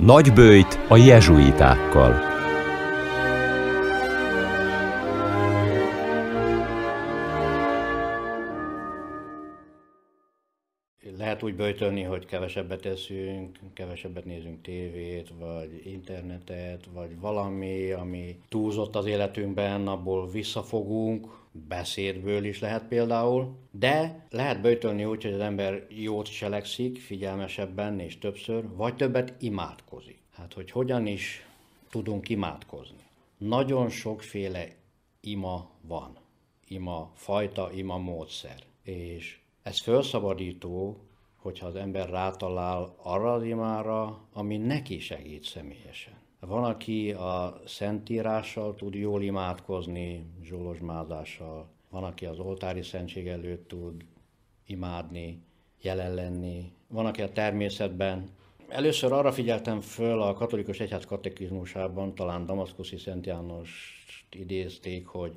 Nagybőjt a jezsuitákkal. Lehet úgy böjtölni, hogy kevesebbet eszünk, kevesebbet nézünk tévét, vagy internetet, vagy valami, ami túlzott az életünkben, abból visszafogunk, beszédből is lehet például, de lehet beütölni úgy, hogy az ember jót cselekszik, figyelmesebben és többször, vagy többet imádkozik. Hát, hogy hogyan is tudunk imádkozni. Nagyon sokféle ima van, ima fajta, ima módszer, és ez felszabadító, hogyha az ember rátalál arra az imára, ami neki segít személyesen. Van, aki a szentírással tud jól imádkozni, zsolozsmázással. Van, aki az oltári szentség előtt tud imádni, jelen lenni. Van, aki a természetben. Először arra figyeltem föl a katolikus egyház katekizmusában, talán Damaszkuszi Szent Jánost idézték, hogy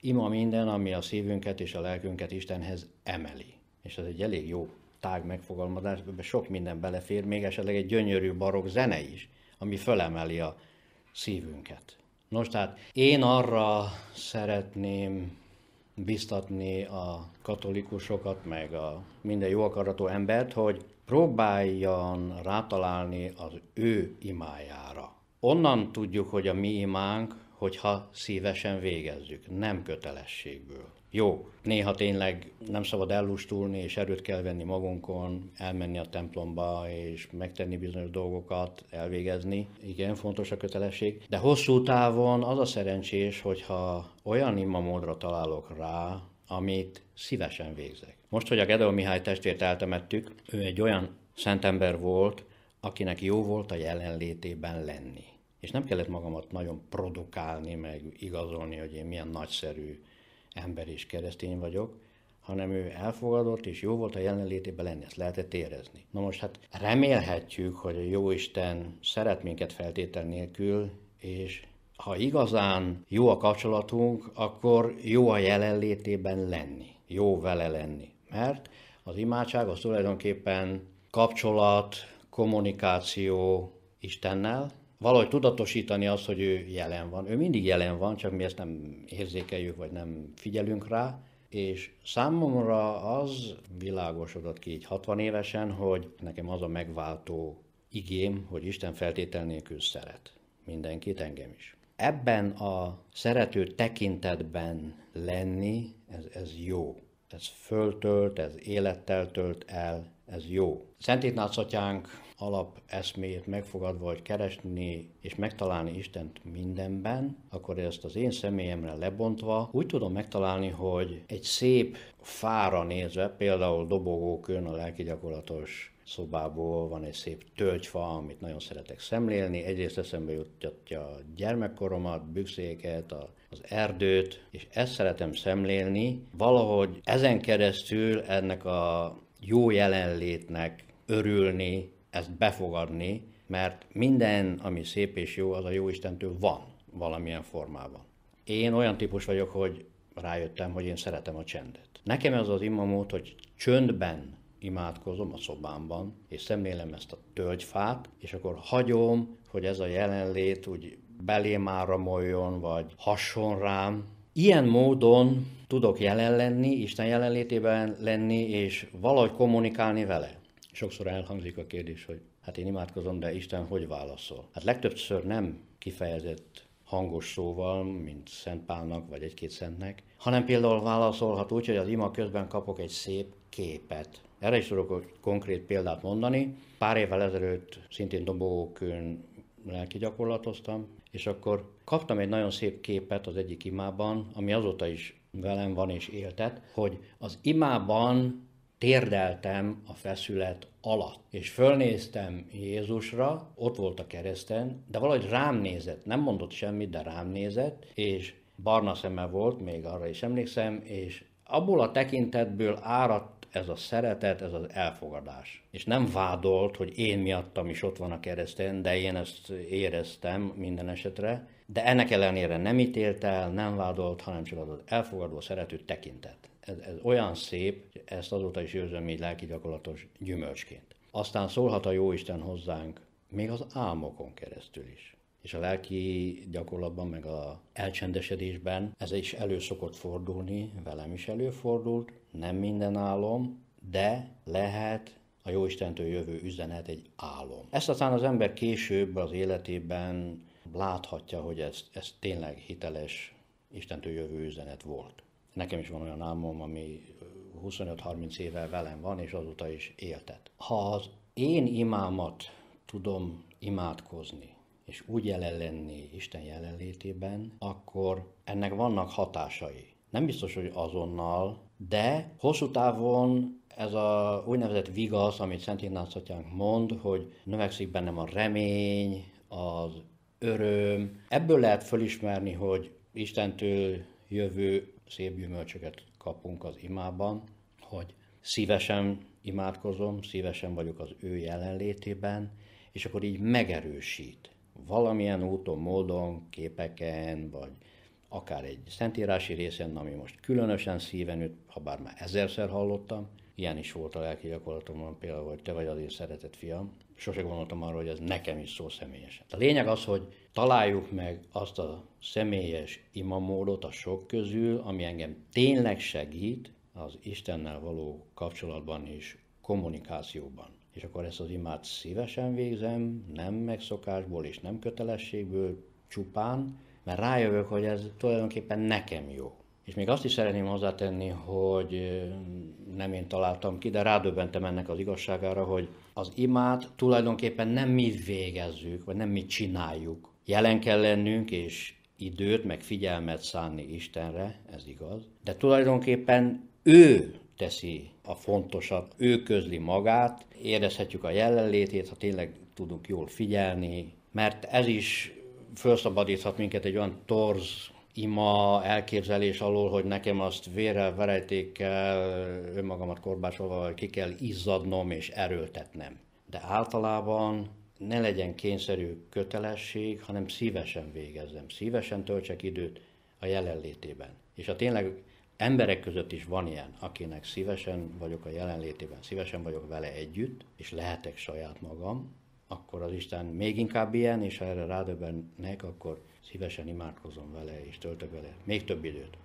ima minden, ami a szívünket és a lelkünket Istenhez emeli. És ez egy elég jó tág megfogalmazás, ebbe sok minden belefér, még esetleg egy gyönyörű barok zene is ami fölemeli a szívünket. Nos, tehát én arra szeretném biztatni a katolikusokat, meg a minden jó akaratú embert, hogy próbáljon rátalálni az ő imájára. Onnan tudjuk, hogy a mi imánk hogyha szívesen végezzük, nem kötelességből. Jó, néha tényleg nem szabad ellustulni, és erőt kell venni magunkon, elmenni a templomba, és megtenni bizonyos dolgokat, elvégezni. Igen, fontos a kötelesség. De hosszú távon az a szerencsés, hogyha olyan immamódra találok rá, amit szívesen végzek. Most, hogy a Gedeon Mihály testvért eltemettük, ő egy olyan szentember volt, akinek jó volt a jelenlétében lenni. És nem kellett magamat nagyon produkálni, meg igazolni, hogy én milyen nagyszerű ember és keresztény vagyok, hanem ő elfogadott, és jó volt a jelenlétében lenni, ezt lehetett érezni. Na most hát remélhetjük, hogy a Jóisten szeret minket feltétel nélkül, és ha igazán jó a kapcsolatunk, akkor jó a jelenlétében lenni, jó vele lenni. Mert az imádság az tulajdonképpen kapcsolat, kommunikáció Istennel, valahogy tudatosítani azt, hogy ő jelen van. Ő mindig jelen van, csak mi ezt nem érzékeljük, vagy nem figyelünk rá, és számomra az világosodott ki így 60 évesen, hogy nekem az a megváltó igém, hogy Isten feltétel nélkül szeret mindenkit, engem is. Ebben a szerető tekintetben lenni, ez, ez jó. Ez föltölt, ez élettel tölt el, ez jó. Szent Ignác atyánk alap eszméjét megfogadva, hogy keresni és megtalálni Istent mindenben, akkor ezt az én személyemre lebontva úgy tudom megtalálni, hogy egy szép fára nézve, például dobogókön a lelki gyakorlatos szobából van egy szép tölgyfa, amit nagyon szeretek szemlélni. Egyrészt eszembe juttatja a gyermekkoromat, bükszéket, a az erdőt, és ezt szeretem szemlélni. Valahogy ezen keresztül ennek a jó jelenlétnek örülni, ezt befogadni, mert minden, ami szép és jó, az a jó Istentől van valamilyen formában. Én olyan típus vagyok, hogy rájöttem, hogy én szeretem a csendet. Nekem ez az imamód, hogy csöndben imádkozom a szobámban, és szemlélem ezt a tölgyfát, és akkor hagyom, hogy ez a jelenlét úgy belém áramoljon, vagy hason rám, Ilyen módon tudok jelen lenni, Isten jelenlétében lenni, és valahogy kommunikálni vele. Sokszor elhangzik a kérdés, hogy hát én imádkozom, de Isten hogy válaszol? Hát legtöbbször nem kifejezett hangos szóval, mint Szent Pálnak vagy egy-két szentnek, hanem például válaszolhat úgy, hogy az ima közben kapok egy szép képet. Erre is tudok konkrét példát mondani. Pár évvel ezelőtt szintén Dobókön lelki gyakorlatoztam, és akkor kaptam egy nagyon szép képet az egyik imában, ami azóta is velem van és éltet, hogy az imában térdeltem a feszület alatt, és fölnéztem Jézusra, ott volt a kereszten, de valahogy rám nézett, nem mondott semmit, de rám nézett, és barna szeme volt, még arra is emlékszem, és abból a tekintetből áradt ez a szeretet, ez az elfogadás. És nem vádolt, hogy én miattam is ott van a keresztén, de én ezt éreztem minden esetre, de ennek ellenére nem ítélt el, nem vádolt, hanem csak az elfogadó, szerető tekintet. Ez, ez olyan szép, ezt azóta is őrzöm így lelki gyakorlatos gyümölcsként. Aztán szólhat a Jóisten hozzánk, még az álmokon keresztül is. És a lelki gyakorlatban, meg a elcsendesedésben ez is elő szokott fordulni, velem is előfordult, nem minden álom, de lehet a Istentől jövő üzenet egy álom. Ezt aztán az ember később az életében láthatja, hogy ez, ez tényleg hiteles Istentől jövő üzenet volt. Nekem is van olyan álmom, ami 25-30 éve velem van, és azóta is éltet. Ha az én imámat tudom imádkozni, és úgy jelen lenni Isten jelenlétében, akkor ennek vannak hatásai. Nem biztos, hogy azonnal, de hosszú távon ez a úgynevezett vigasz, amit Szent Ignác mond, hogy növekszik bennem a remény, az öröm. Ebből lehet fölismerni, hogy Istentől jövő szép gyümölcsöket kapunk az imában, hogy szívesen imádkozom, szívesen vagyok az ő jelenlétében, és akkor így megerősít valamilyen úton, módon, képeken, vagy akár egy szentírási részen, ami most különösen szíven üt, ha bár már ezerszer hallottam, ilyen is volt a lelki gyakorlatomban, például, hogy te vagy az én szeretett fiam, sose gondoltam arra, hogy ez nekem is szó személyesen. A lényeg az, hogy találjuk meg azt a személyes imamódot a sok közül, ami engem tényleg segít az Istennel való kapcsolatban és kommunikációban és akkor ezt az imát szívesen végzem, nem megszokásból és nem kötelességből, csupán, mert rájövök, hogy ez tulajdonképpen nekem jó. És még azt is szeretném hozzátenni, hogy nem én találtam ki, de rádöbbentem ennek az igazságára, hogy az imát tulajdonképpen nem mi végezzük, vagy nem mi csináljuk. Jelen kell lennünk, és időt, meg figyelmet szánni Istenre, ez igaz. De tulajdonképpen ő teszi a fontosat. Ő közli magát, érezhetjük a jelenlétét, ha tényleg tudunk jól figyelni, mert ez is felszabadíthat minket egy olyan torz ima elképzelés alól, hogy nekem azt vérrel, verejtékkel, önmagamat vagy ki kell izzadnom és erőltetnem. De általában ne legyen kényszerű kötelesség, hanem szívesen végezzem, szívesen töltsek időt a jelenlétében. És ha tényleg Emberek között is van ilyen, akinek szívesen vagyok a jelenlétében, szívesen vagyok vele együtt, és lehetek saját magam, akkor az Isten még inkább ilyen, és ha erre rádöbbennek, akkor szívesen imádkozom vele, és töltök vele még több időt.